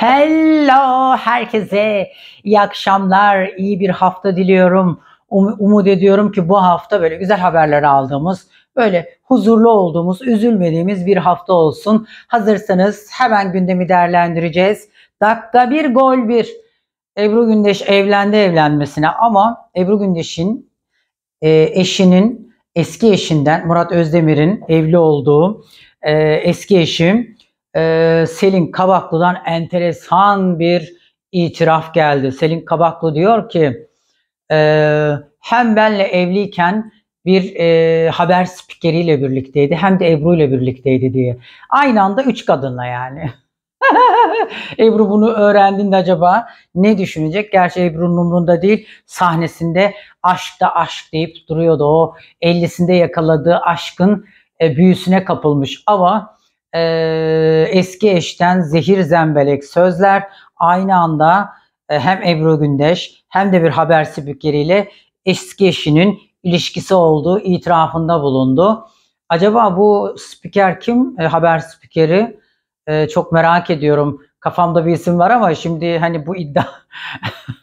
Hello herkese. İyi akşamlar, iyi bir hafta diliyorum. Um, umut ediyorum ki bu hafta böyle güzel haberler aldığımız, böyle huzurlu olduğumuz, üzülmediğimiz bir hafta olsun. Hazırsanız hemen gündemi değerlendireceğiz. Dakika bir gol bir. Ebru Gündeş evlendi evlenmesine ama Ebru Gündeş'in e, eşinin eski eşinden Murat Özdemir'in evli olduğu e, eski eşim e, Selin Kabaklı'dan enteresan bir itiraf geldi. Selin Kabaklı diyor ki e, hem benle evliyken bir e, haber spikeriyle birlikteydi hem de Ebru ile birlikteydi diye. Aynı anda üç kadınla yani. Ebru bunu öğrendiğinde acaba ne düşünecek? Gerçi Ebru'nun umrunda değil sahnesinde aşk da aşk deyip duruyordu. O Ellisinde yakaladığı aşkın e, büyüsüne kapılmış ama e, eski eşten zehir zembelek sözler aynı anda e, hem Ebru Gündeş hem de bir haber spikeriyle eski eşinin ilişkisi olduğu itirafında bulundu. Acaba bu spiker kim? E, haber spikeri e, çok merak ediyorum. Kafamda bir isim var ama şimdi hani bu iddia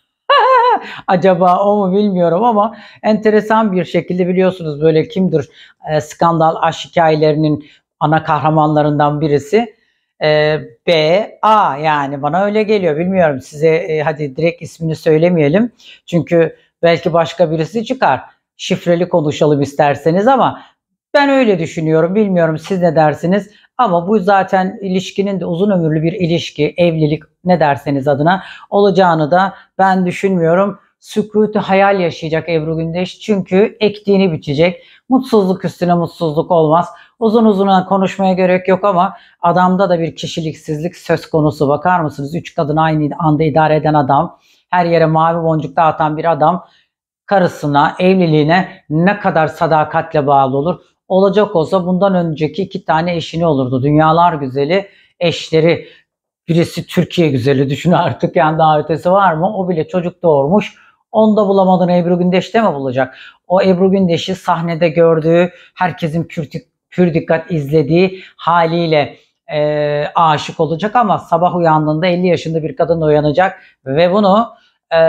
acaba o mu bilmiyorum ama enteresan bir şekilde biliyorsunuz böyle kimdir e, skandal aşk hikayelerinin ana kahramanlarından birisi. E, B, A yani bana öyle geliyor. Bilmiyorum size e, hadi direkt ismini söylemeyelim. Çünkü belki başka birisi çıkar. Şifreli konuşalım isterseniz ama ben öyle düşünüyorum. Bilmiyorum siz ne dersiniz? Ama bu zaten ilişkinin de uzun ömürlü bir ilişki, evlilik ne derseniz adına olacağını da ben düşünmüyorum. Sükutu hayal yaşayacak Ebru Gündeş çünkü ektiğini biçecek. Mutsuzluk üstüne mutsuzluk olmaz. Uzun uzun konuşmaya gerek yok ama adamda da bir kişiliksizlik söz konusu. Bakar mısınız? Üç kadın aynı anda idare eden adam. Her yere mavi boncuk dağıtan bir adam karısına, evliliğine ne kadar sadakatle bağlı olur. Olacak olsa bundan önceki iki tane eşini olurdu. Dünyalar güzeli eşleri. Birisi Türkiye güzeli düşün artık yani daha ötesi var mı? O bile çocuk doğurmuş. Onu da bulamadın Ebru Gündeş'te mi bulacak? O Ebru Gündeş'i sahnede gördüğü herkesin kürtük pür dikkat izlediği haliyle e, aşık olacak ama sabah uyandığında 50 yaşında bir kadın uyanacak ve bunu e,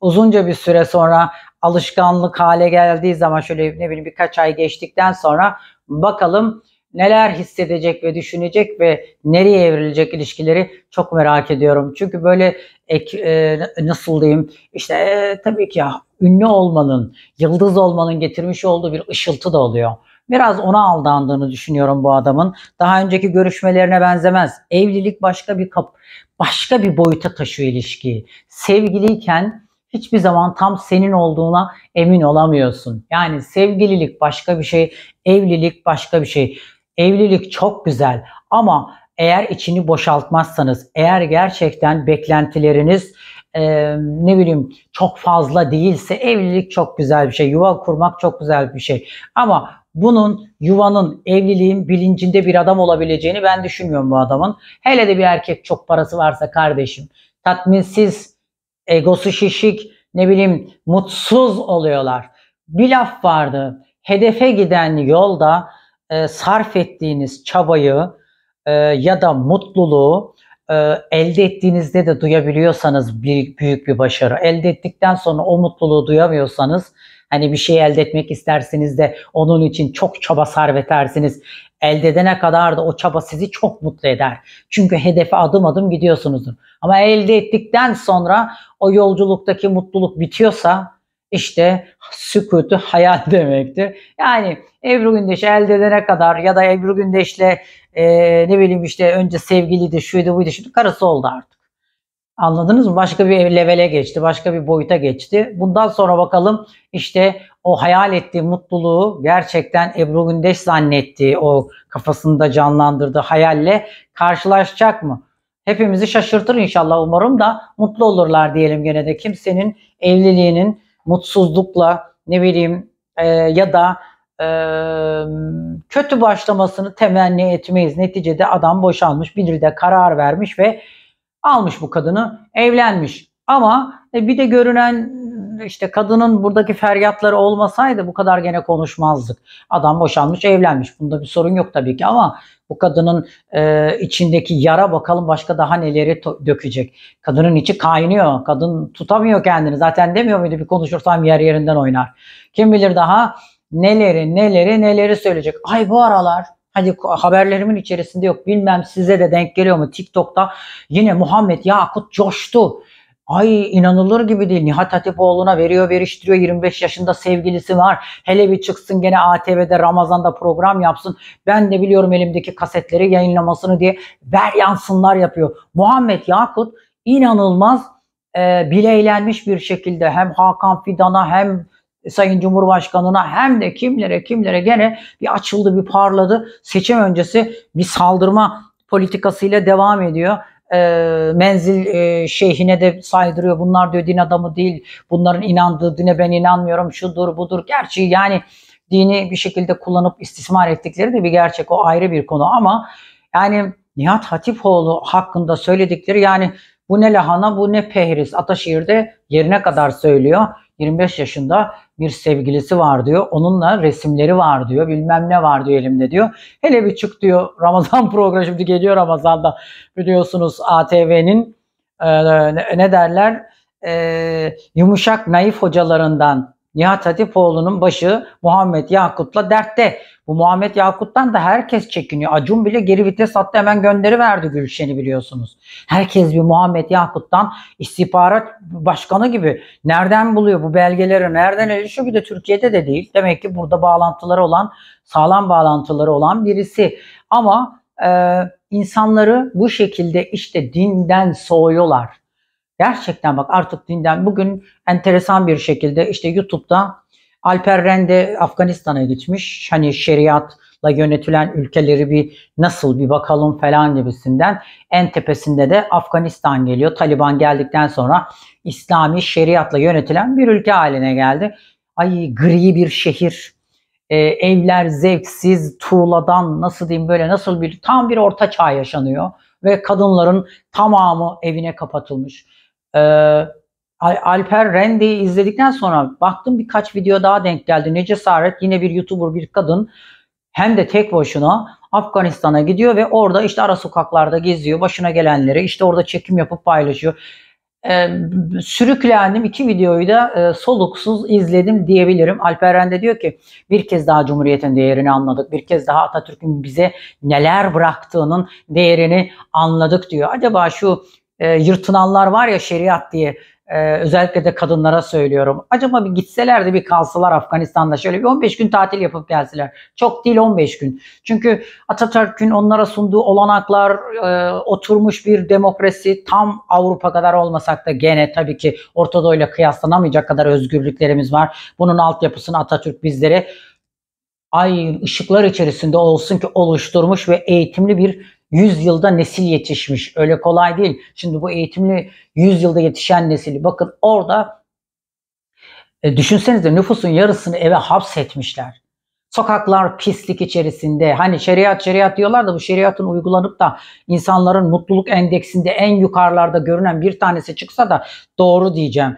uzunca bir süre sonra alışkanlık hale geldiği zaman şöyle ne bileyim birkaç ay geçtikten sonra bakalım neler hissedecek ve düşünecek ve nereye evrilecek ilişkileri çok merak ediyorum. Çünkü böyle ek, e, nasıl diyeyim işte e, tabii ki ya ünlü olmanın, yıldız olmanın getirmiş olduğu bir ışıltı da oluyor. Biraz ona aldandığını düşünüyorum bu adamın. Daha önceki görüşmelerine benzemez. Evlilik başka bir kap başka bir boyuta taşıyor ilişkiyi. Sevgiliyken hiçbir zaman tam senin olduğuna emin olamıyorsun. Yani sevgililik başka bir şey, evlilik başka bir şey. Evlilik çok güzel ama eğer içini boşaltmazsanız, eğer gerçekten beklentileriniz ee, ne bileyim çok fazla değilse evlilik çok güzel bir şey. Yuva kurmak çok güzel bir şey. Ama bunun yuvanın, evliliğin bilincinde bir adam olabileceğini ben düşünmüyorum bu adamın. Hele de bir erkek çok parası varsa kardeşim. Tatminsiz, egosu şişik, ne bileyim mutsuz oluyorlar. Bir laf vardı. Hedefe giden yolda e, sarf ettiğiniz çabayı e, ya da mutluluğu e, elde ettiğinizde de duyabiliyorsanız büyük, büyük bir başarı. Elde ettikten sonra o mutluluğu duyamıyorsanız Hani bir şey elde etmek istersiniz de onun için çok çaba sarf edersiniz. Elde edene kadar da o çaba sizi çok mutlu eder. Çünkü hedefe adım adım gidiyorsunuzdur. Ama elde ettikten sonra o yolculuktaki mutluluk bitiyorsa işte sükutu hayal demektir. Yani Ebru Gündeş elde edene kadar ya da Ebru Gündeş'le e, ne bileyim işte önce sevgiliydi şuydu buydu şimdi karısı oldu artık. Anladınız mı? Başka bir levele geçti, başka bir boyuta geçti. Bundan sonra bakalım işte o hayal ettiği mutluluğu gerçekten Ebru Gündeş zannettiği o kafasında canlandırdığı hayalle karşılaşacak mı? Hepimizi şaşırtır inşallah umarım da mutlu olurlar diyelim gene de. Kimsenin evliliğinin mutsuzlukla ne bileyim e, ya da e, kötü başlamasını temenni etmeyiz. Neticede adam boşanmış, biri de karar vermiş ve Almış bu kadını, evlenmiş. Ama e, bir de görünen işte kadının buradaki feryatları olmasaydı bu kadar gene konuşmazdık. Adam boşanmış, evlenmiş. Bunda bir sorun yok tabii ki ama bu kadının e, içindeki yara bakalım başka daha neleri dökecek. Kadının içi kaynıyor. Kadın tutamıyor kendini. Zaten demiyor muydu bir konuşursam yer yerinden oynar. Kim bilir daha neleri neleri neleri söyleyecek. Ay bu aralar Hani haberlerimin içerisinde yok. Bilmem size de denk geliyor mu? TikTok'ta yine Muhammed Yakut coştu. Ay inanılır gibi değil. Nihat Hatipoğlu'na veriyor veriştiriyor. 25 yaşında sevgilisi var. Hele bir çıksın gene ATV'de Ramazan'da program yapsın. Ben de biliyorum elimdeki kasetleri yayınlamasını diye ver yansınlar yapıyor. Muhammed Yakut inanılmaz e, bileylenmiş bir şekilde hem Hakan Fidan'a hem e, Sayın Cumhurbaşkanı'na hem de kimlere kimlere gene bir açıldı bir parladı. Seçim öncesi bir saldırma politikasıyla devam ediyor. E, menzil e, şeyhine de saydırıyor. Bunlar diyor din adamı değil. Bunların inandığı dine ben inanmıyorum. Şudur budur. Gerçi yani dini bir şekilde kullanıp istismar ettikleri de bir gerçek. O ayrı bir konu ama yani Nihat Hatipoğlu hakkında söyledikleri yani bu ne lahana bu ne pehriz. Ataşehir'de yerine kadar söylüyor. 25 yaşında bir sevgilisi var diyor. Onunla resimleri var diyor. Bilmem ne var diyor elimde diyor. Hele bir çık diyor Ramazan programı şimdi geliyor Ramazan'da biliyorsunuz ATV'nin e, ne derler e, yumuşak naif hocalarından Nihat Hatipoğlu'nun başı Muhammed Yakut'la dertte. Bu Muhammed Yakut'tan da herkes çekiniyor. Acun bile geri vites attı hemen gönderi verdi Gülşen'i biliyorsunuz. Herkes bir Muhammed Yakut'tan istihbarat başkanı gibi nereden buluyor bu belgeleri nereden erişiyor bir de Türkiye'de de değil. Demek ki burada bağlantıları olan sağlam bağlantıları olan birisi. Ama e, insanları bu şekilde işte dinden soğuyorlar. Gerçekten bak artık dinden bugün enteresan bir şekilde işte YouTube'da Alper Rende Afganistan'a gitmiş. Hani şeriatla yönetilen ülkeleri bir nasıl bir bakalım falan gibisinden. En tepesinde de Afganistan geliyor. Taliban geldikten sonra İslami şeriatla yönetilen bir ülke haline geldi. Ay gri bir şehir. Ee, evler zevksiz, tuğladan nasıl diyeyim böyle nasıl bir tam bir orta çağ yaşanıyor. Ve kadınların tamamı evine kapatılmış. Ee, Alper Rende'yi izledikten sonra baktım birkaç video daha denk geldi. Ne cesaret yine bir YouTuber bir kadın hem de tek başına Afganistan'a gidiyor ve orada işte ara sokaklarda geziyor. Başına gelenleri işte orada çekim yapıp paylaşıyor. Ee, sürüklendim iki videoyu da e, soluksuz izledim diyebilirim. Alper de diyor ki bir kez daha Cumhuriyet'in değerini anladık. Bir kez daha Atatürk'ün bize neler bıraktığının değerini anladık diyor. Acaba şu e, yırtınanlar var ya şeriat diye ee, özellikle de kadınlara söylüyorum. Acaba bir gitselerdi bir kalsalar Afganistan'da şöyle bir 15 gün tatil yapıp gelseler. Çok değil 15 gün. Çünkü Atatürk'ün onlara sunduğu olanaklar, e, oturmuş bir demokrasi tam Avrupa kadar olmasak da gene tabii ki Orta Doğu ile kıyaslanamayacak kadar özgürlüklerimiz var. Bunun altyapısını Atatürk bizlere ay ışıklar içerisinde olsun ki oluşturmuş ve eğitimli bir 100 yılda nesil yetişmiş. Öyle kolay değil. Şimdi bu eğitimli 100 yılda yetişen nesili bakın orada e, düşünsenize nüfusun yarısını eve hapsetmişler. Sokaklar pislik içerisinde. Hani şeriat şeriat diyorlar da bu şeriatın uygulanıp da insanların mutluluk endeksinde en yukarılarda görünen bir tanesi çıksa da doğru diyeceğim.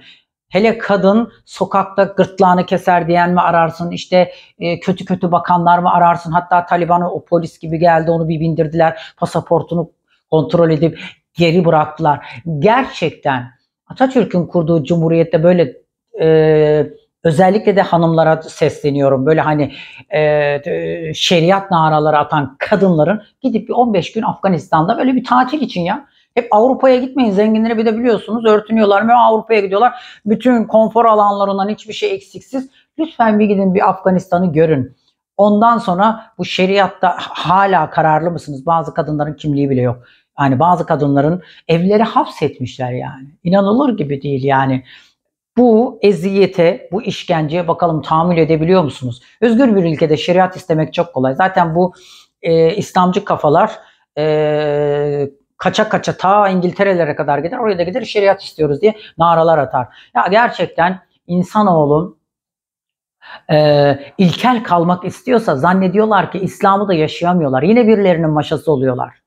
Hele kadın sokakta gırtlağını keser diyen mi ararsın? İşte e, kötü kötü bakanlar mı ararsın? Hatta Taliban'a o polis gibi geldi onu bir bindirdiler. Pasaportunu kontrol edip geri bıraktılar. Gerçekten Atatürk'ün kurduğu cumhuriyette böyle e, özellikle de hanımlara sesleniyorum. Böyle hani e, şeriat naraları atan kadınların gidip bir 15 gün Afganistan'da böyle bir tatil için ya hep Avrupa'ya gitmeyin. Zenginleri bir de biliyorsunuz örtünüyorlar ve Avrupa'ya gidiyorlar. Bütün konfor alanlarından hiçbir şey eksiksiz. Lütfen bir gidin bir Afganistan'ı görün. Ondan sonra bu şeriatta hala kararlı mısınız? Bazı kadınların kimliği bile yok. Yani bazı kadınların evleri hapsetmişler yani. İnanılır gibi değil yani. Bu eziyete, bu işkenceye bakalım tahammül edebiliyor musunuz? Özgür bir ülkede şeriat istemek çok kolay. Zaten bu e, İslamcı kafalar e, kaça kaça ta İngiltere'lere kadar gider. Oraya da gider şeriat istiyoruz diye naralar atar. Ya gerçekten insanoğlu e, ilkel kalmak istiyorsa zannediyorlar ki İslam'ı da yaşayamıyorlar. Yine birilerinin maşası oluyorlar.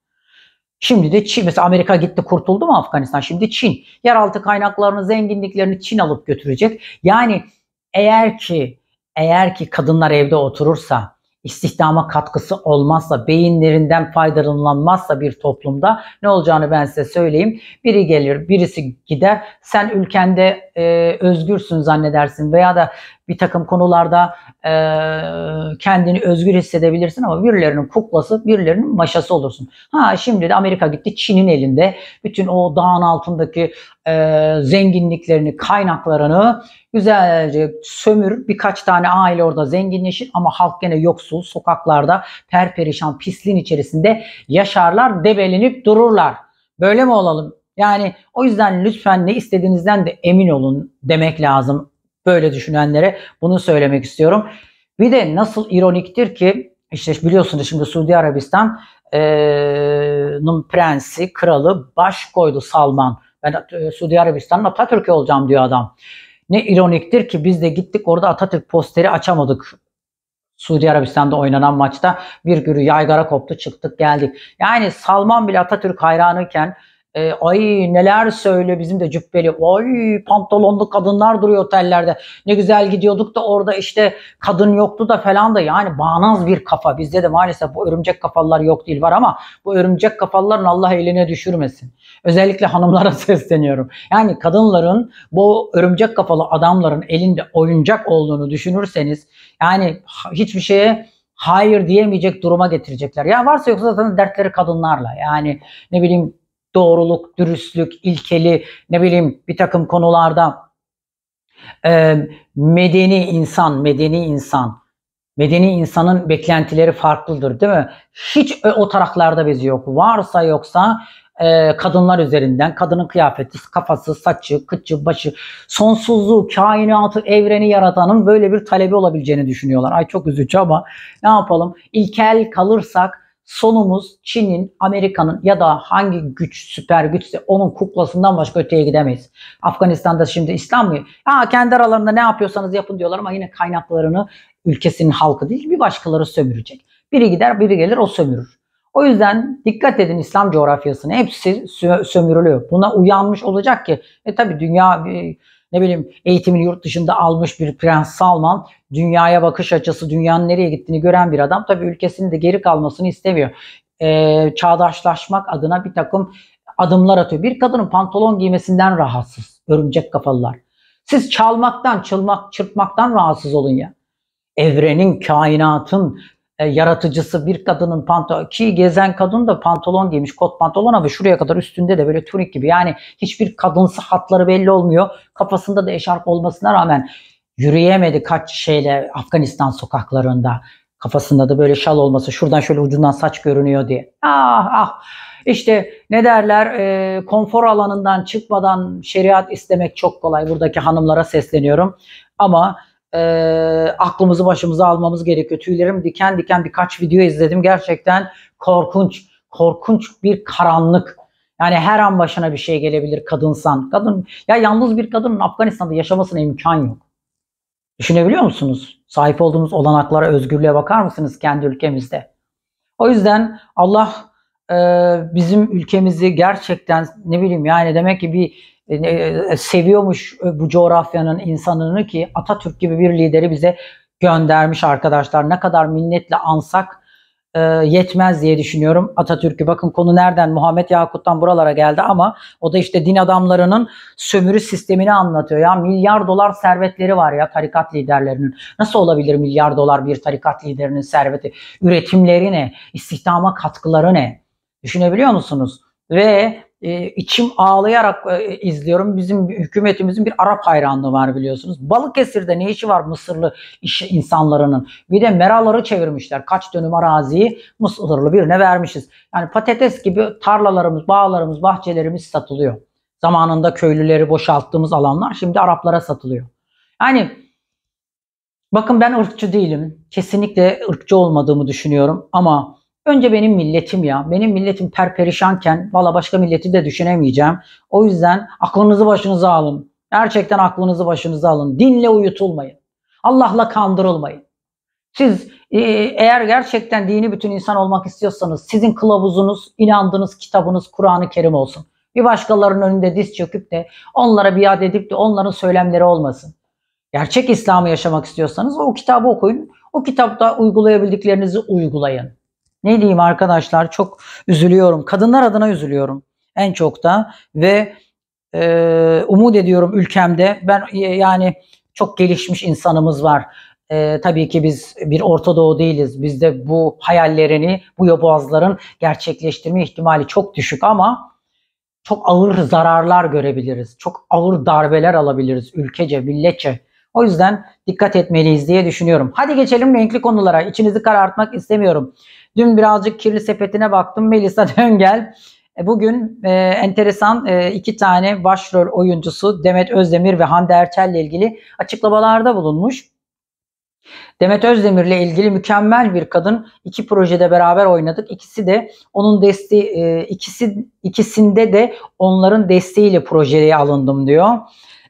Şimdi de Çin, mesela Amerika gitti kurtuldu mu Afganistan? Şimdi Çin. Yeraltı kaynaklarını, zenginliklerini Çin alıp götürecek. Yani eğer ki eğer ki kadınlar evde oturursa, istihdama katkısı olmazsa, beyinlerinden faydalanılmazsa bir toplumda ne olacağını ben size söyleyeyim. Biri gelir, birisi gider. Sen ülkende e, özgürsün zannedersin veya da bir takım konularda e, kendini özgür hissedebilirsin ama birilerinin kuklası, birilerinin maşası olursun. Ha şimdi de Amerika gitti Çin'in elinde. Bütün o dağın altındaki e, zenginliklerini, kaynaklarını güzelce sömür. Birkaç tane aile orada zenginleşir ama halk gene yoksul, sokaklarda perperişan, pisliğin içerisinde yaşarlar, debelenip dururlar. Böyle mi olalım? Yani o yüzden lütfen ne istediğinizden de emin olun demek lazım böyle düşünenlere bunu söylemek istiyorum. Bir de nasıl ironiktir ki işte biliyorsunuz şimdi Suudi Arabistan'ın e, prensi, kralı baş koydu Salman. Ben e, Suudi Arabistan'ın Atatürk'ü olacağım diyor adam. Ne ironiktir ki biz de gittik orada Atatürk posteri açamadık. Suudi Arabistan'da oynanan maçta bir gürü yaygara koptu çıktık geldik. Yani Salman bile Atatürk hayranıyken e, ay neler söylüyor bizim de cübbeli. Ay pantolonlu kadınlar duruyor otellerde. Ne güzel gidiyorduk da orada işte kadın yoktu da falan da yani bağnaz bir kafa. Bizde de maalesef bu örümcek kafalar yok değil var ama bu örümcek kafaların Allah eline düşürmesin. Özellikle hanımlara sesleniyorum. Yani kadınların bu örümcek kafalı adamların elinde oyuncak olduğunu düşünürseniz yani hiçbir şeye hayır diyemeyecek duruma getirecekler. Ya varsa yoksa zaten dertleri kadınlarla. Yani ne bileyim doğruluk, dürüstlük, ilkeli ne bileyim bir takım konularda e, medeni insan, medeni insan, medeni insanın beklentileri farklıdır değil mi? Hiç o taraklarda bezi yok. Varsa yoksa e, kadınlar üzerinden kadının kıyafeti, kafası, saçı, kıçı, başı, sonsuzluğu, kainatı, evreni yaratanın böyle bir talebi olabileceğini düşünüyorlar. Ay çok üzücü ama ne yapalım? İlkel kalırsak Sonumuz Çin'in, Amerika'nın ya da hangi güç süper güçse onun kuklasından başka öteye gidemeyiz. Afganistan'da şimdi İslam mı? Ha kendi aralarında ne yapıyorsanız yapın diyorlar ama yine kaynaklarını ülkesinin halkı değil bir başkaları sömürecek. Biri gider biri gelir o sömürür. O yüzden dikkat edin İslam coğrafyasına hepsi sö sömürülüyor. Buna uyanmış olacak ki e tabi dünya e, ne bileyim eğitimini yurt dışında almış bir Prens Salman dünyaya bakış açısı dünyanın nereye gittiğini gören bir adam tabii ülkesinin de geri kalmasını istemiyor. Ee, çağdaşlaşmak adına bir takım adımlar atıyor. Bir kadının pantolon giymesinden rahatsız örümcek kafalılar. Siz çalmaktan, çılmak, çırpmaktan rahatsız olun ya. Evrenin, kainatın e, yaratıcısı bir kadının pantolon ki gezen kadın da pantolon giymiş kot pantolon ama şuraya kadar üstünde de böyle tunik gibi yani hiçbir kadınsı hatları belli olmuyor. Kafasında da eşarp olmasına rağmen yürüyemedi kaç şeyle Afganistan sokaklarında. Kafasında da böyle şal olması şuradan şöyle ucundan saç görünüyor diye. Ah ah işte ne derler e, konfor alanından çıkmadan şeriat istemek çok kolay. Buradaki hanımlara sesleniyorum ama e, aklımızı başımıza almamız gerekiyor. Tüylerim diken diken birkaç video izledim. Gerçekten korkunç, korkunç bir karanlık. Yani her an başına bir şey gelebilir kadınsan. Kadın ya yalnız bir kadının Afganistan'da yaşamasına imkan yok. Düşünebiliyor musunuz? Sahip olduğumuz olanaklara, özgürlüğe bakar mısınız kendi ülkemizde? O yüzden Allah e, bizim ülkemizi gerçekten ne bileyim yani demek ki bir e, e, seviyormuş e, bu coğrafyanın insanını ki Atatürk gibi bir lideri bize göndermiş arkadaşlar. Ne kadar minnetle ansak yetmez diye düşünüyorum Atatürk'ü. Bakın konu nereden Muhammed Yakut'tan buralara geldi ama o da işte din adamlarının sömürü sistemini anlatıyor. Ya milyar dolar servetleri var ya tarikat liderlerinin. Nasıl olabilir milyar dolar bir tarikat liderinin serveti? Üretimleri ne? İstihdama katkıları ne? Düşünebiliyor musunuz? Ve e, içim ağlayarak e, izliyorum. Bizim hükümetimizin bir Arap hayranlığı var biliyorsunuz. Balıkesir'de ne işi var Mısırlı iş, insanlarının? Bir de meraları çevirmişler. Kaç dönüm araziyi Mısırlı birine vermişiz. Yani patates gibi tarlalarımız, bağlarımız, bahçelerimiz satılıyor. Zamanında köylüleri boşalttığımız alanlar şimdi Araplara satılıyor. Yani bakın ben ırkçı değilim. Kesinlikle ırkçı olmadığımı düşünüyorum ama Önce benim milletim ya. Benim milletim perperişanken valla başka milleti de düşünemeyeceğim. O yüzden aklınızı başınıza alın. Gerçekten aklınızı başınıza alın. Dinle uyutulmayın. Allah'la kandırılmayın. Siz e, eğer gerçekten dini bütün insan olmak istiyorsanız sizin kılavuzunuz, inandığınız kitabınız Kur'an-ı Kerim olsun. Bir başkalarının önünde diz çöküp de onlara biat edip de onların söylemleri olmasın. Gerçek İslam'ı yaşamak istiyorsanız o kitabı okuyun. O kitapta uygulayabildiklerinizi uygulayın. Ne diyeyim arkadaşlar çok üzülüyorum. Kadınlar adına üzülüyorum en çok da ve e, umut ediyorum ülkemde. Ben e, yani çok gelişmiş insanımız var. E, tabii ki biz bir Orta Doğu değiliz. Bizde bu hayallerini, bu yobazların gerçekleştirme ihtimali çok düşük ama çok ağır zararlar görebiliriz. Çok ağır darbeler alabiliriz ülkece, milletçe. O yüzden dikkat etmeliyiz diye düşünüyorum. Hadi geçelim renkli konulara. İçinizi karartmak istemiyorum. Dün birazcık kirli sepetine baktım. Melisa Döngel. E, bugün e, enteresan e, iki tane başrol oyuncusu Demet Özdemir ve Hande Erçel ile ilgili açıklamalarda bulunmuş. Demet Özdemir ile ilgili mükemmel bir kadın. İki projede beraber oynadık. İkisi de onun desteği, e, ikisi ikisinde de onların desteğiyle projeye alındım diyor.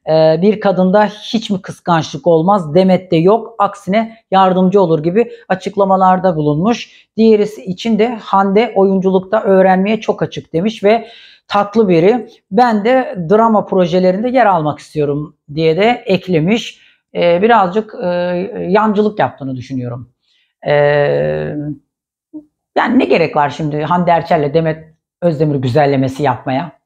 Ee, bir kadında hiç mi kıskançlık olmaz demet de yok aksine yardımcı olur gibi açıklamalarda bulunmuş. Diğerisi için de Hande oyunculukta öğrenmeye çok açık demiş ve tatlı biri ben de drama projelerinde yer almak istiyorum diye de eklemiş. Ee, birazcık e, yancılık yaptığını düşünüyorum. Ee, yani ne gerek var şimdi Hande Erçel'le Demet Özdemir güzellemesi yapmaya?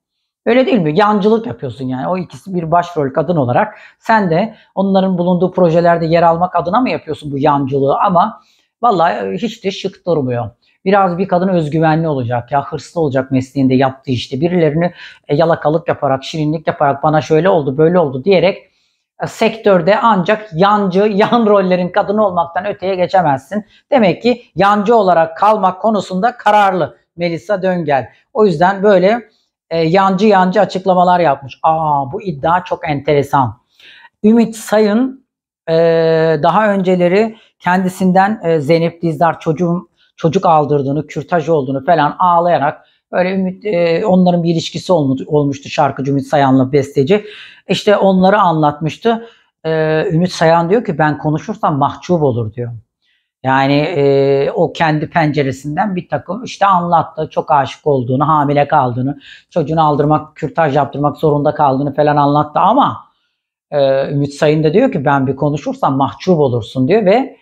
Öyle değil mi? Yancılık yapıyorsun yani. O ikisi bir başrol kadın olarak. Sen de onların bulunduğu projelerde yer almak adına mı yapıyorsun bu yancılığı? Ama vallahi e, hiç de şık durmuyor. Biraz bir kadın özgüvenli olacak ya hırslı olacak mesleğinde yaptığı işte birilerini e, yalakalık yaparak, şirinlik yaparak bana şöyle oldu böyle oldu diyerek e, sektörde ancak yancı, yan rollerin kadını olmaktan öteye geçemezsin. Demek ki yancı olarak kalmak konusunda kararlı Melisa Döngel. O yüzden böyle e, yancı yancı açıklamalar yapmış. Aa bu iddia çok enteresan. Ümit Sayın e, daha önceleri kendisinden e, Zeynep Dizdar çocuğum çocuk aldırdığını, kürtaj olduğunu falan ağlayarak Öyle Ümit e, onların bir ilişkisi olmuş, olmuştu şarkıcı Ümit Sayan'la besteci. İşte onları anlatmıştı. E, Ümit Sayan diyor ki ben konuşursam mahcup olur diyor. Yani e, o kendi penceresinden bir takım işte anlattı. Çok aşık olduğunu, hamile kaldığını, çocuğunu aldırmak, kürtaj yaptırmak zorunda kaldığını falan anlattı ama e, Ümit Sayın da diyor ki ben bir konuşursam mahcup olursun diyor ve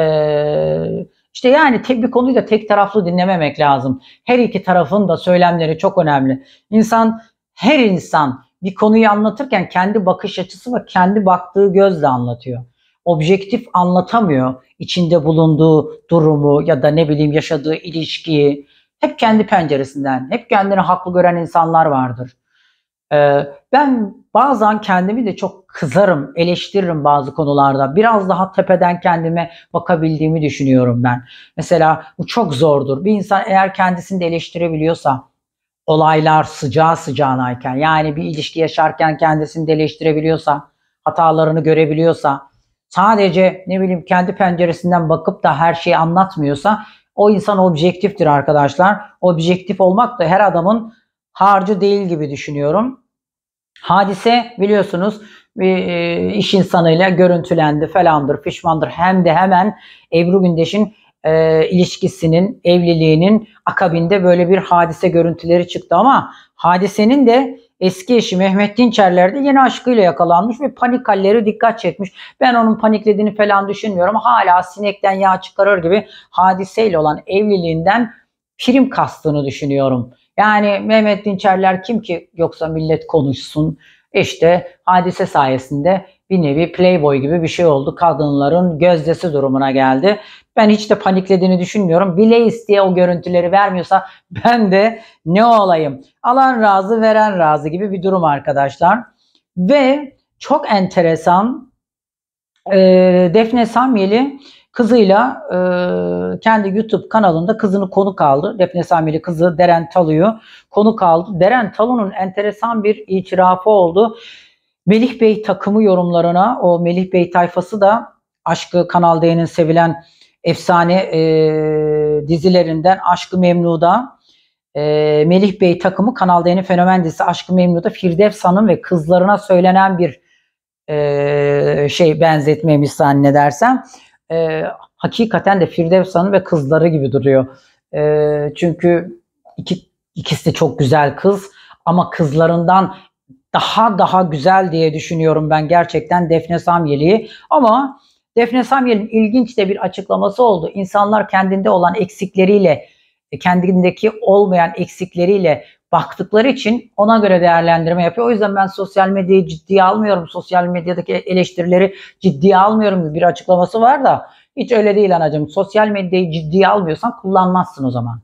e, işte yani tek bir konuyu da tek taraflı dinlememek lazım. Her iki tarafın da söylemleri çok önemli. İnsan, her insan bir konuyu anlatırken kendi bakış açısı ve kendi baktığı gözle anlatıyor objektif anlatamıyor içinde bulunduğu durumu ya da ne bileyim yaşadığı ilişkiyi. Hep kendi penceresinden, hep kendini haklı gören insanlar vardır. Ee, ben bazen kendimi de çok kızarım, eleştiririm bazı konularda. Biraz daha tepeden kendime bakabildiğimi düşünüyorum ben. Mesela bu çok zordur. Bir insan eğer kendisini de eleştirebiliyorsa, olaylar sıcağı sıcağınayken yani bir ilişki yaşarken kendisini de eleştirebiliyorsa, hatalarını görebiliyorsa, sadece ne bileyim kendi penceresinden bakıp da her şeyi anlatmıyorsa o insan objektiftir arkadaşlar. Objektif olmak da her adamın harcı değil gibi düşünüyorum. Hadise biliyorsunuz e, iş insanıyla görüntülendi falandır pişmandır hem de hemen Ebru Gündeş'in e, ilişkisinin evliliğinin akabinde böyle bir hadise görüntüleri çıktı ama hadisenin de Eski eşi Mehmet Dinçerler de yeni aşkıyla yakalanmış ve panik halleri dikkat çekmiş. Ben onun paniklediğini falan düşünmüyorum. Hala sinekten yağ çıkarır gibi hadiseyle olan evliliğinden prim kastığını düşünüyorum. Yani Mehmet Dinçerler kim ki yoksa millet konuşsun. İşte hadise sayesinde bir nevi playboy gibi bir şey oldu. Kadınların gözdesi durumuna geldi. Ben hiç de paniklediğini düşünmüyorum. Bile isteye o görüntüleri vermiyorsa ben de ne olayım? Alan razı veren razı gibi bir durum arkadaşlar. Ve çok enteresan e, Defne Samyeli kızıyla e, kendi YouTube kanalında kızını konuk aldı. Defne Samyeli kızı Deren Talıyı konuk aldı. Deren Talu'nun enteresan bir itirafı oldu. Melih Bey takımı yorumlarına o Melih Bey tayfası da Aşkı Kanal D'nin sevilen efsane e, dizilerinden Aşkı Memnu'da e, Melih Bey takımı Kanal D'nin fenomen dizisi Aşkı Memnu'da Firdevs Hanım ve kızlarına söylenen bir e, şey benzetmemiş zannedersem e, hakikaten de Firdevs Hanım ve kızları gibi duruyor. E, çünkü iki, ikisi de çok güzel kız ama kızlarından daha daha güzel diye düşünüyorum ben gerçekten Defne Samyeli'yi. Ama Defne Samyel'in ilginç de bir açıklaması oldu. İnsanlar kendinde olan eksikleriyle, e, kendindeki olmayan eksikleriyle baktıkları için ona göre değerlendirme yapıyor. O yüzden ben sosyal medyayı ciddiye almıyorum. Sosyal medyadaki eleştirileri ciddiye almıyorum gibi bir açıklaması var da hiç öyle değil anacığım. Sosyal medyayı ciddiye almıyorsan kullanmazsın o zaman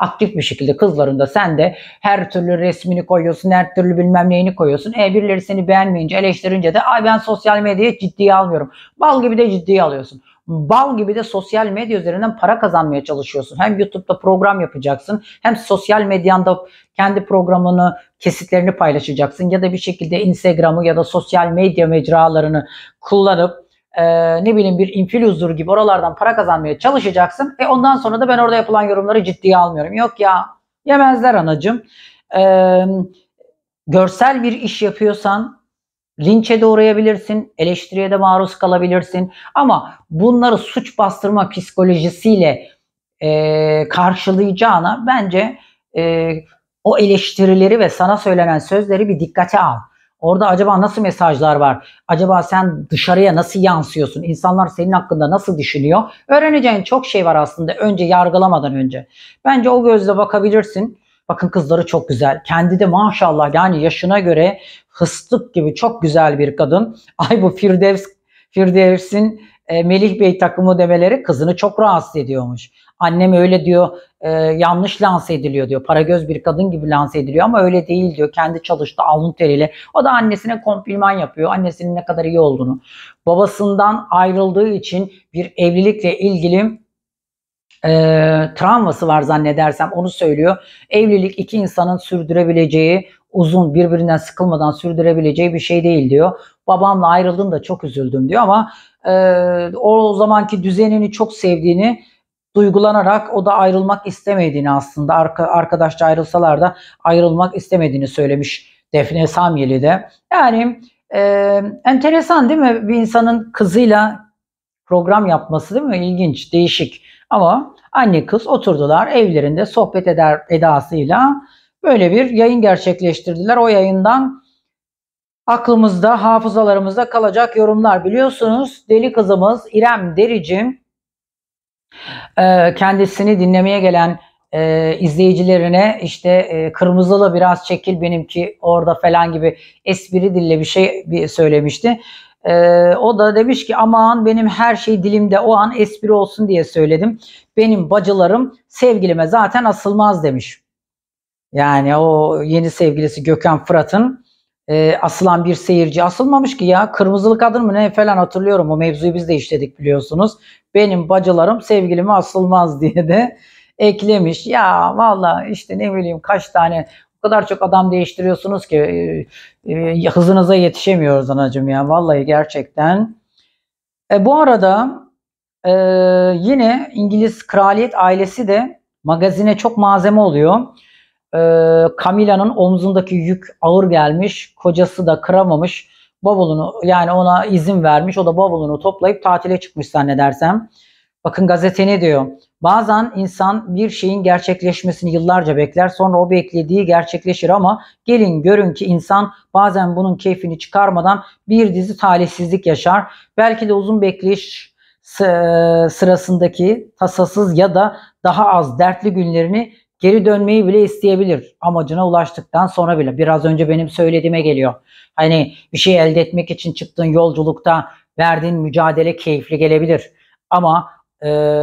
aktif bir şekilde kızlarında sen de her türlü resmini koyuyorsun, her türlü bilmem neyini koyuyorsun. E birileri seni beğenmeyince, eleştirince de ay ben sosyal medyayı ciddiye almıyorum. Bal gibi de ciddiye alıyorsun bal gibi de sosyal medya üzerinden para kazanmaya çalışıyorsun. Hem YouTube'da program yapacaksın hem sosyal medyanda kendi programını kesitlerini paylaşacaksın ya da bir şekilde Instagram'ı ya da sosyal medya mecralarını kullanıp e, ne bileyim bir influencer gibi oralardan para kazanmaya çalışacaksın. E ondan sonra da ben orada yapılan yorumları ciddiye almıyorum. Yok ya yemezler anacım. E, görsel bir iş yapıyorsan linçe de uğrayabilirsin, eleştiriye de maruz kalabilirsin. Ama bunları suç bastırma psikolojisiyle e, karşılayacağına bence e, o eleştirileri ve sana söylenen sözleri bir dikkate al. Orada acaba nasıl mesajlar var? Acaba sen dışarıya nasıl yansıyorsun? İnsanlar senin hakkında nasıl düşünüyor? Öğreneceğin çok şey var aslında önce yargılamadan önce. Bence o gözle bakabilirsin. Bakın kızları çok güzel. Kendi de maşallah yani yaşına göre fıstık gibi çok güzel bir kadın. Ay bu Firdevs, Firdevs'in e, Melih Bey takımı demeleri kızını çok rahatsız ediyormuş annem öyle diyor e, yanlış lanse ediliyor diyor. Para göz bir kadın gibi lanse ediliyor ama öyle değil diyor. Kendi çalıştı alnın teriyle. O da annesine kompliman yapıyor. Annesinin ne kadar iyi olduğunu. Babasından ayrıldığı için bir evlilikle ilgili e, travması var zannedersem onu söylüyor. Evlilik iki insanın sürdürebileceği uzun birbirinden sıkılmadan sürdürebileceği bir şey değil diyor. Babamla ayrıldım da çok üzüldüm diyor ama e, o zamanki düzenini çok sevdiğini duygulanarak o da ayrılmak istemediğini aslında arka, arkadaşça ayrılsalar da ayrılmak istemediğini söylemiş Defne Samyeli de. Yani e, enteresan değil mi bir insanın kızıyla program yapması değil mi? ilginç değişik. Ama anne kız oturdular evlerinde sohbet eder edasıyla böyle bir yayın gerçekleştirdiler. O yayından aklımızda, hafızalarımızda kalacak yorumlar biliyorsunuz. Deli kızımız İrem Dericim ee, kendisini dinlemeye gelen e, izleyicilerine işte e, kırmızılı biraz çekil benimki orada falan gibi espri dille bir şey bir söylemişti. E, o da demiş ki aman benim her şey dilimde o an espri olsun diye söyledim. Benim bacılarım sevgilime zaten asılmaz demiş. Yani o yeni sevgilisi Gökhan Fırat'ın e, asılan bir seyirci asılmamış ki ya kırmızılı kadın mı ne falan hatırlıyorum o mevzuyu biz de işledik biliyorsunuz. Benim bacılarım sevgilime asılmaz diye de eklemiş. Ya valla işte ne bileyim kaç tane o kadar çok adam değiştiriyorsunuz ki e, e, hızınıza yetişemiyoruz anacım ya vallahi gerçekten. E, bu arada e, yine İngiliz kraliyet ailesi de magazine çok malzeme oluyor. E, ee, Camila'nın omzundaki yük ağır gelmiş. Kocası da kıramamış. Bavulunu yani ona izin vermiş. O da bavulunu toplayıp tatile çıkmış zannedersem. Bakın gazete ne diyor? Bazen insan bir şeyin gerçekleşmesini yıllarca bekler sonra o beklediği gerçekleşir ama gelin görün ki insan bazen bunun keyfini çıkarmadan bir dizi talihsizlik yaşar. Belki de uzun bekleyiş e, sırasındaki tasasız ya da daha az dertli günlerini Geri dönmeyi bile isteyebilir amacına ulaştıktan sonra bile. Biraz önce benim söylediğime geliyor. Hani bir şey elde etmek için çıktığın yolculukta verdiğin mücadele keyifli gelebilir. Ama e,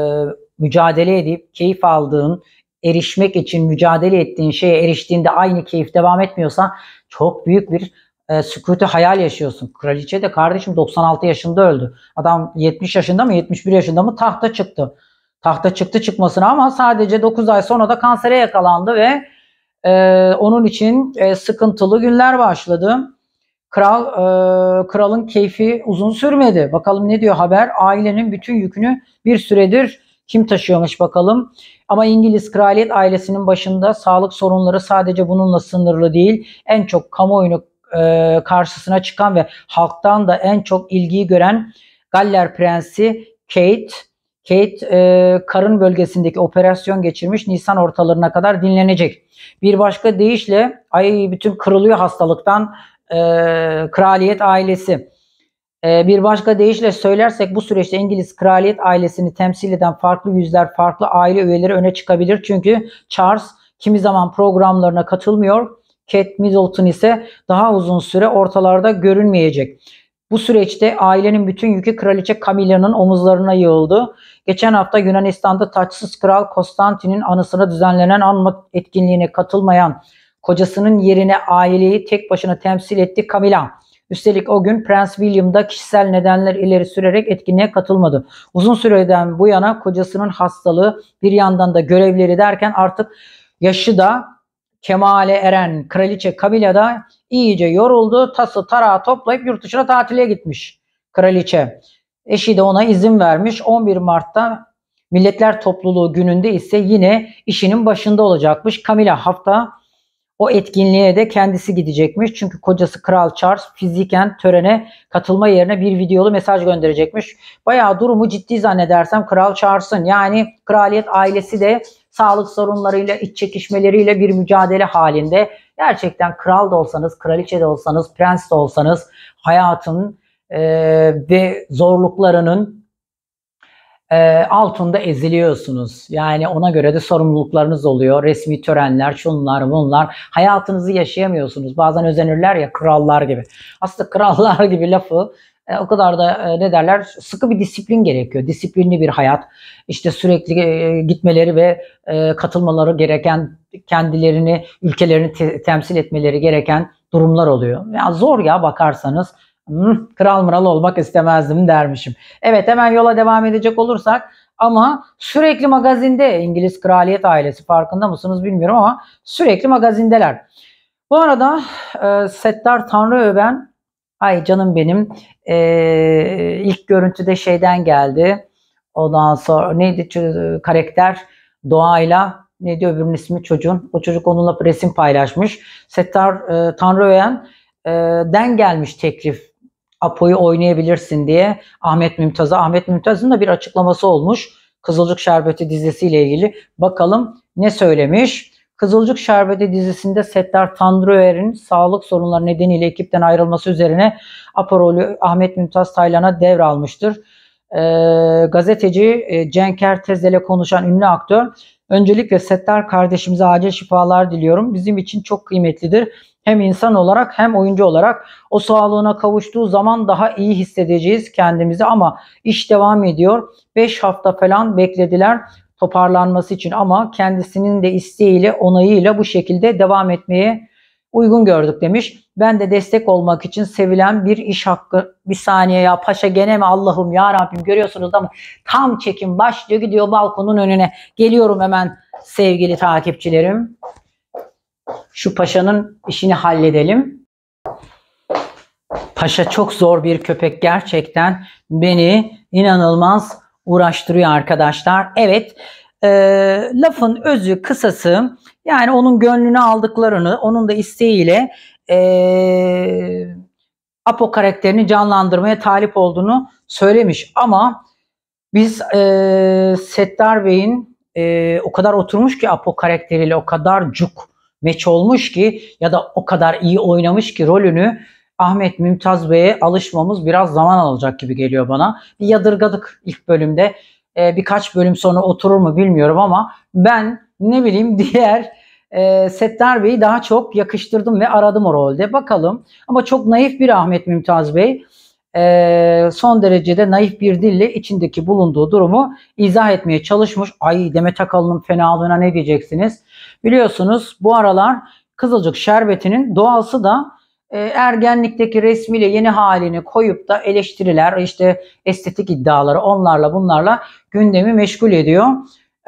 mücadele edip keyif aldığın, erişmek için mücadele ettiğin şeye eriştiğinde aynı keyif devam etmiyorsa çok büyük bir e, sükutu hayal yaşıyorsun. Kraliçe de kardeşim 96 yaşında öldü. Adam 70 yaşında mı 71 yaşında mı tahta çıktı tahta çıktı çıkmasına ama sadece 9 ay sonra da kansere yakalandı ve e, onun için e, sıkıntılı günler başladı. Kral e, kralın keyfi uzun sürmedi. Bakalım ne diyor haber? Ailenin bütün yükünü bir süredir kim taşıyormuş bakalım. Ama İngiliz kraliyet ailesinin başında sağlık sorunları sadece bununla sınırlı değil. En çok kamuoyunu e, karşısına çıkan ve halktan da en çok ilgiyi gören Galler Prensi Kate Kate e, karın bölgesindeki operasyon geçirmiş Nisan ortalarına kadar dinlenecek. Bir başka deyişle ay bütün kırılıyor hastalıktan e, kraliyet ailesi. E, bir başka deyişle söylersek bu süreçte İngiliz kraliyet ailesini temsil eden farklı yüzler, farklı aile üyeleri öne çıkabilir. Çünkü Charles kimi zaman programlarına katılmıyor. Kate Middleton ise daha uzun süre ortalarda görünmeyecek. Bu süreçte ailenin bütün yükü kraliçe Camilla'nın omuzlarına yığıldı. Geçen hafta Yunanistan'da taçsız kral Konstantin'in anısına düzenlenen anma etkinliğine katılmayan kocasının yerine aileyi tek başına temsil etti Camilla. Üstelik o gün Prens William da kişisel nedenler ileri sürerek etkinliğe katılmadı. Uzun süreden bu yana kocasının hastalığı bir yandan da görevleri derken artık yaşı da Kemale Eren, Kraliçe Camilla da iyice yoruldu. Tası tarağı toplayıp yurt dışına tatile gitmiş kraliçe. Eşi de ona izin vermiş. 11 Mart'ta Milletler Topluluğu gününde ise yine işinin başında olacakmış. Camilla hafta o etkinliğe de kendisi gidecekmiş. Çünkü kocası Kral Charles fiziken törene katılma yerine bir videolu mesaj gönderecekmiş. Bayağı durumu ciddi zannedersem Kral Charles'ın yani kraliyet ailesi de sağlık sorunlarıyla, iç çekişmeleriyle bir mücadele halinde. Gerçekten kral da olsanız, kraliçe de olsanız, prens de olsanız hayatın e, ve zorluklarının e, altında eziliyorsunuz. Yani ona göre de sorumluluklarınız oluyor. Resmi törenler, şunlar, bunlar. Hayatınızı yaşayamıyorsunuz. Bazen özenirler ya krallar gibi. Aslında krallar gibi lafı e, o kadar da e, ne derler sıkı bir disiplin gerekiyor. Disiplinli bir hayat. işte sürekli e, gitmeleri ve katılmaları gereken kendilerini, ülkelerini temsil etmeleri gereken durumlar oluyor. Ya zor ya bakarsanız. Hmm, kral mıral olmak istemezdim dermişim. Evet hemen yola devam edecek olursak ama sürekli magazinde İngiliz kraliyet ailesi farkında mısınız bilmiyorum ama sürekli magazindeler. Bu arada e, Settar Öben. Ay canım benim ee, ilk görüntüde şeyden geldi. Ondan sonra neydi karakter doğayla ne diyor öbürünün ismi çocuğun. O çocuk onunla resim paylaşmış. Settar e, Tanrıöyen e, den gelmiş teklif. Apo'yu oynayabilirsin diye Ahmet Mümtaz'a. Ahmet Mümtaz'ın da bir açıklaması olmuş. Kızılcık Şerbeti dizisiyle ilgili. Bakalım ne söylemiş. Kızılcık Şerbeti dizisinde Settar Tanrıöğer'in sağlık sorunları nedeniyle ekipten ayrılması üzerine Aparol'ü Ahmet Mümtaz Taylan'a devralmıştır. E, gazeteci e, Cenk Ertez konuşan ünlü aktör Öncelikle Settar kardeşimize acil şifalar diliyorum. Bizim için çok kıymetlidir. Hem insan olarak hem oyuncu olarak o sağlığına kavuştuğu zaman daha iyi hissedeceğiz kendimizi ama iş devam ediyor. 5 hafta falan beklediler toparlanması için ama kendisinin de isteğiyle onayıyla bu şekilde devam etmeye uygun gördük demiş. Ben de destek olmak için sevilen bir iş hakkı bir saniye ya paşa gene mi Allah'ım ya Rabbim görüyorsunuz ama tam çekim başlıyor gidiyor balkonun önüne. Geliyorum hemen sevgili takipçilerim. Şu paşanın işini halledelim. Paşa çok zor bir köpek gerçekten beni inanılmaz uğraştırıyor arkadaşlar. Evet e, lafın özü kısası yani onun gönlünü aldıklarını onun da isteğiyle e, Apo karakterini canlandırmaya talip olduğunu söylemiş. Ama biz e, Settar Bey'in e, o kadar oturmuş ki Apo karakteriyle o kadar cuk meç olmuş ki ya da o kadar iyi oynamış ki rolünü Ahmet Mümtaz Bey'e alışmamız biraz zaman alacak gibi geliyor bana. Bir yadırgadık ilk bölümde. Ee, birkaç bölüm sonra oturur mu bilmiyorum ama ben ne bileyim diğer e, Settar Bey'i daha çok yakıştırdım ve aradım o rolde. Bakalım ama çok naif bir Ahmet Mümtaz Bey. E, son derecede naif bir dille içindeki bulunduğu durumu izah etmeye çalışmış. Ay Demet Akalın'ın fenalığına ne diyeceksiniz? Biliyorsunuz bu aralar Kızılcık Şerbeti'nin doğası da ee, ergenlikteki resmiyle yeni halini koyup da eleştiriler, işte estetik iddiaları onlarla bunlarla gündemi meşgul ediyor.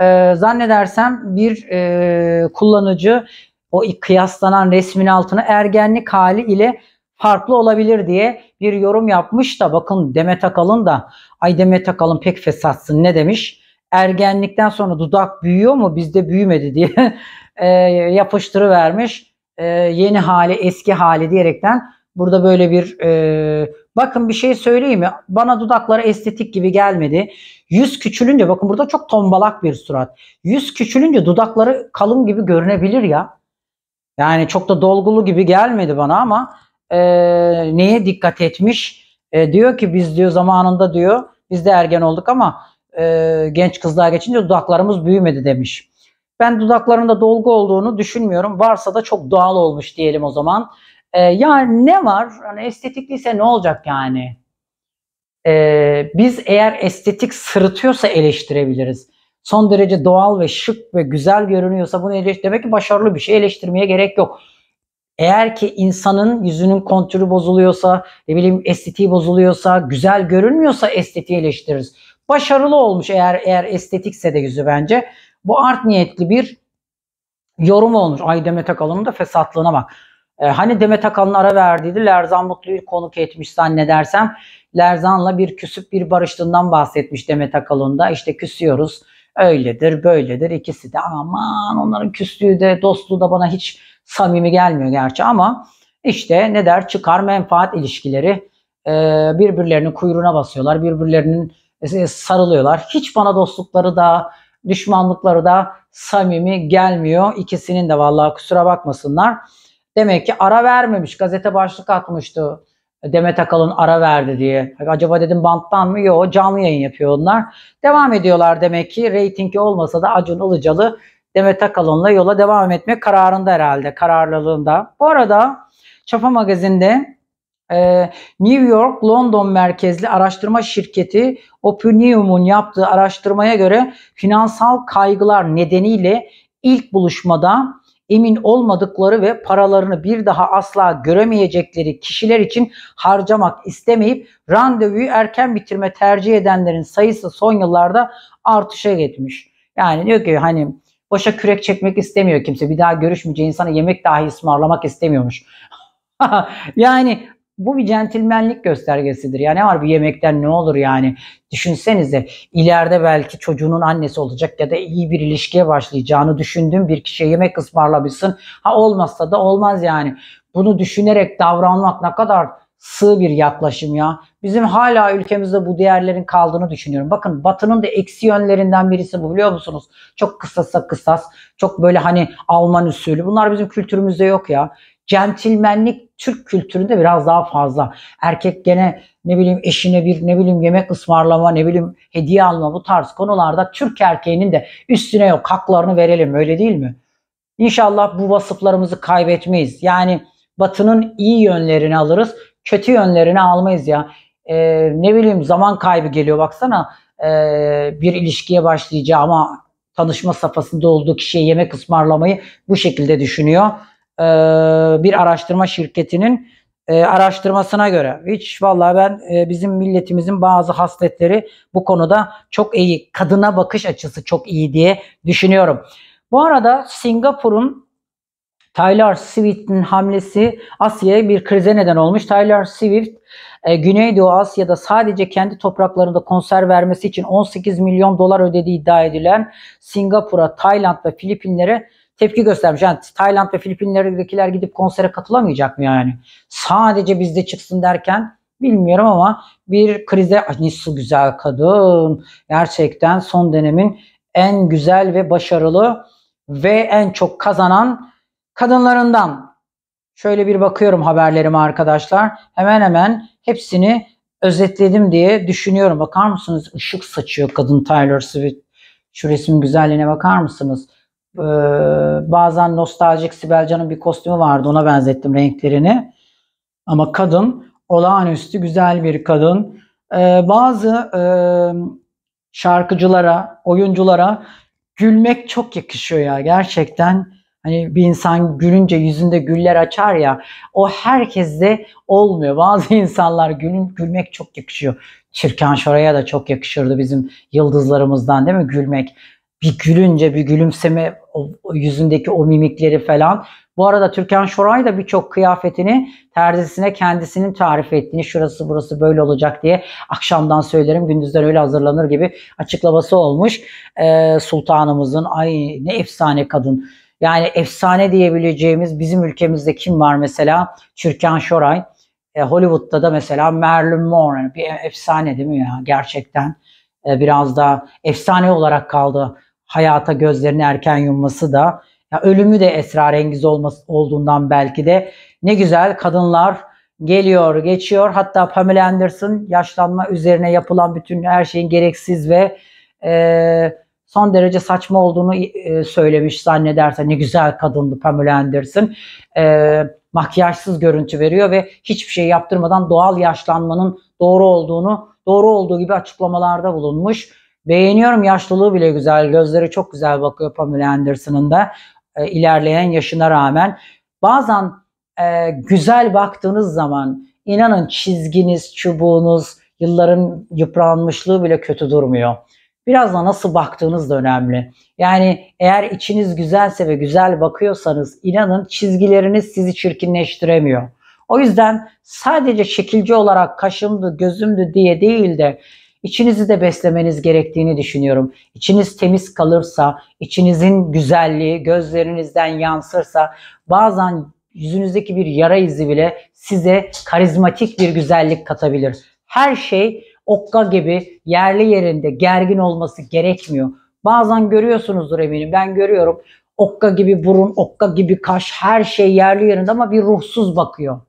Ee, zannedersem bir e, kullanıcı o kıyaslanan resmin altına ergenlik hali ile farklı olabilir diye bir yorum yapmış da bakın Demet Akalın da ay Demet Akalın pek fesatsın ne demiş? Ergenlikten sonra dudak büyüyor mu bizde büyümedi diye e, yapıştırı vermiş e, yeni hali, eski hali diyerekten burada böyle bir e, bakın bir şey söyleyeyim mi? Bana dudakları estetik gibi gelmedi. Yüz küçülünce bakın burada çok tombalak bir surat. Yüz küçülünce dudakları kalın gibi görünebilir ya. Yani çok da dolgulu gibi gelmedi bana ama e, neye dikkat etmiş? E, diyor ki biz diyor zamanında diyor biz de ergen olduk ama e, genç kızlar geçince dudaklarımız büyümedi demiş. Ben dudaklarında dolgu olduğunu düşünmüyorum. Varsa da çok doğal olmuş diyelim o zaman. E, ee, yani ne var? Hani estetikliyse ne olacak yani? E, biz eğer estetik sırıtıyorsa eleştirebiliriz. Son derece doğal ve şık ve güzel görünüyorsa bunu eleştir. Demek ki başarılı bir şey eleştirmeye gerek yok. Eğer ki insanın yüzünün kontürü bozuluyorsa, ne bileyim estetiği bozuluyorsa, güzel görünmüyorsa estetiği eleştiririz. Başarılı olmuş eğer eğer estetikse de yüzü bence. Bu art niyetli bir yorum olmuş. Ay Demet Akalın'ın da fesatlığına bak. Ee, hani Demet Akalın ara verdiydi. Lerzan Mutlu'yu konuk etmiş zannedersem. Lerzan'la bir küsüp bir barıştığından bahsetmiş Demet Akalın da. İşte küsüyoruz. Öyledir, böyledir. İkisi de aman onların küslüğü de dostluğu da bana hiç samimi gelmiyor gerçi ama işte ne der çıkar menfaat ilişkileri e, birbirlerinin kuyruğuna basıyorlar. Birbirlerinin e, sarılıyorlar. Hiç bana dostlukları da Düşmanlıkları da samimi gelmiyor. İkisinin de vallahi kusura bakmasınlar. Demek ki ara vermemiş. Gazete başlık atmıştı. Demet Akalın ara verdi diye. Acaba dedim banttan mı? Yok canlı yayın yapıyor onlar. Devam ediyorlar demek ki. Reytingi olmasa da Acun Ilıcalı Demet Akalın'la yola devam etme kararında herhalde. Kararlılığında. Bu arada Çapa Magazin'de ee, New York London merkezli araştırma şirketi Opinium'un yaptığı araştırmaya göre finansal kaygılar nedeniyle ilk buluşmada emin olmadıkları ve paralarını bir daha asla göremeyecekleri kişiler için harcamak istemeyip randevuyu erken bitirme tercih edenlerin sayısı son yıllarda artışa gitmiş. Yani diyor ki hani boşa kürek çekmek istemiyor kimse. Bir daha görüşmeyeceği insana yemek dahi ısmarlamak istemiyormuş. yani bu bir centilmenlik göstergesidir. Yani var bir yemekten ne olur yani. Düşünsenize ileride belki çocuğunun annesi olacak ya da iyi bir ilişkiye başlayacağını düşündüğün bir kişiye yemek ısmarlamışsın. Ha olmazsa da olmaz yani. Bunu düşünerek davranmak ne kadar sığ bir yaklaşım ya. Bizim hala ülkemizde bu değerlerin kaldığını düşünüyorum. Bakın Batı'nın da eksi yönlerinden birisi bu biliyor musunuz? Çok kısasa kısas, çok böyle hani Alman usulü. Bunlar bizim kültürümüzde yok ya centilmenlik Türk kültüründe biraz daha fazla. Erkek gene ne bileyim eşine bir ne bileyim yemek ısmarlama ne bileyim hediye alma bu tarz konularda Türk erkeğinin de üstüne yok haklarını verelim öyle değil mi? İnşallah bu vasıflarımızı kaybetmeyiz. Yani batının iyi yönlerini alırız kötü yönlerini almayız ya. Ee, ne bileyim zaman kaybı geliyor baksana ee, bir ilişkiye başlayacağı ama tanışma safhasında olduğu kişiye yemek ısmarlamayı bu şekilde düşünüyor. E, bir araştırma şirketinin e, araştırmasına göre. Hiç vallahi ben e, bizim milletimizin bazı hasletleri bu konuda çok iyi. Kadına bakış açısı çok iyi diye düşünüyorum. Bu arada Singapur'un Taylor Swift'in hamlesi Asya'ya bir krize neden olmuş. Taylor Swift Güneydoğu Asya'da sadece kendi topraklarında konser vermesi için 18 milyon dolar ödediği iddia edilen Singapur'a, Tayland ve Filipinlere tepki göstermiş. Yani Tayland ve Filipinler'dekiler gidip konsere katılamayacak mı yani? Sadece bizde çıksın derken bilmiyorum ama bir krize hani su güzel kadın gerçekten son dönemin en güzel ve başarılı ve en çok kazanan kadınlarından. Şöyle bir bakıyorum haberlerime arkadaşlar. Hemen hemen hepsini özetledim diye düşünüyorum. Bakar mısınız? Işık saçıyor kadın Taylor Swift. Şu resim güzelliğine bakar mısınız? Ee, bazen nostaljik Sibelcan'ın bir kostümü vardı. Ona benzettim renklerini. Ama kadın olağanüstü güzel bir kadın. Ee, bazı e, şarkıcılara, oyunculara gülmek çok yakışıyor ya gerçekten. Hani bir insan gülünce yüzünde güller açar ya. O herkeste olmuyor. Bazı insanlar gülün, gülmek çok yakışıyor. Çirkan Şoray'a da çok yakışırdı bizim yıldızlarımızdan değil mi gülmek bir gülünce bir gülümseme o, o yüzündeki o mimikleri falan. Bu arada Türkan Şoray da birçok kıyafetini terzisine kendisinin tarif ettiğini şurası burası böyle olacak diye akşamdan söylerim gündüzden öyle hazırlanır gibi açıklaması olmuş. Ee, sultanımızın ay ne efsane kadın. Yani efsane diyebileceğimiz bizim ülkemizde kim var mesela? Türkan Şoray. Ee, Hollywood'da da mesela Marilyn Monroe bir e, efsane değil mi ya gerçekten? E, biraz da efsane olarak kaldı hayata gözlerini erken yumması da ya ölümü de esrarengiz olması olduğundan belki de ne güzel kadınlar geliyor, geçiyor. Hatta Pamela Anderson yaşlanma üzerine yapılan bütün her şeyin gereksiz ve e, son derece saçma olduğunu e, söylemiş zannederse ne güzel kadındı Pamela Anderson. E, makyajsız görüntü veriyor ve hiçbir şey yaptırmadan doğal yaşlanmanın doğru olduğunu, doğru olduğu gibi açıklamalarda bulunmuş. Beğeniyorum yaşlılığı bile güzel. Gözleri çok güzel bakıyor Pamela Anderson'ın da e, ilerleyen yaşına rağmen. Bazen e, güzel baktığınız zaman inanın çizginiz, çubuğunuz, yılların yıpranmışlığı bile kötü durmuyor. Biraz da nasıl baktığınız da önemli. Yani eğer içiniz güzelse ve güzel bakıyorsanız inanın çizgileriniz sizi çirkinleştiremiyor. O yüzden sadece şekilci olarak kaşımdı, gözümdü diye değil de İçinizi de beslemeniz gerektiğini düşünüyorum. İçiniz temiz kalırsa, içinizin güzelliği gözlerinizden yansırsa bazen yüzünüzdeki bir yara izi bile size karizmatik bir güzellik katabilir. Her şey okka gibi yerli yerinde gergin olması gerekmiyor. Bazen görüyorsunuzdur eminim ben görüyorum. Okka gibi burun, okka gibi kaş her şey yerli yerinde ama bir ruhsuz bakıyor.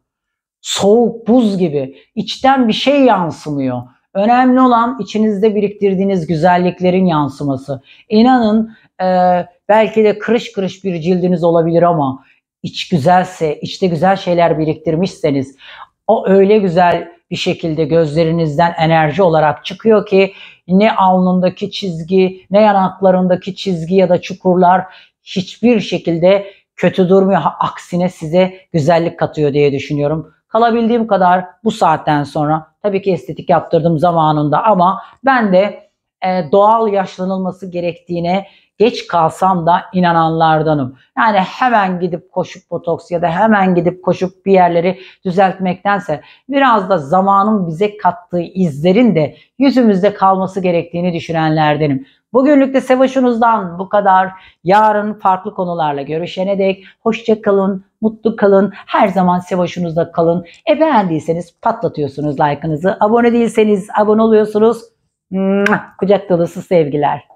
Soğuk buz gibi içten bir şey yansımıyor. Önemli olan içinizde biriktirdiğiniz güzelliklerin yansıması. İnanın e, belki de kırış kırış bir cildiniz olabilir ama iç güzelse, içte güzel şeyler biriktirmişseniz o öyle güzel bir şekilde gözlerinizden enerji olarak çıkıyor ki ne alnındaki çizgi, ne yanaklarındaki çizgi ya da çukurlar hiçbir şekilde kötü durmuyor. Aksine size güzellik katıyor diye düşünüyorum. Kalabildiğim kadar bu saatten sonra tabii ki estetik yaptırdım zamanında ama ben de e, doğal yaşlanılması gerektiğine geç kalsam da inananlardanım. Yani hemen gidip koşup botoks ya da hemen gidip koşup bir yerleri düzeltmektense biraz da zamanın bize kattığı izlerin de yüzümüzde kalması gerektiğini düşünenlerdenim. Bugünlük de Sevaş'ınızdan bu kadar. Yarın farklı konularla görüşene dek hoşça kalın, mutlu kalın. Her zaman Sevaş'ınızda kalın. E beğendiyseniz patlatıyorsunuz like'ınızı. Abone değilseniz abone oluyorsunuz. Kucak dolusu sevgiler.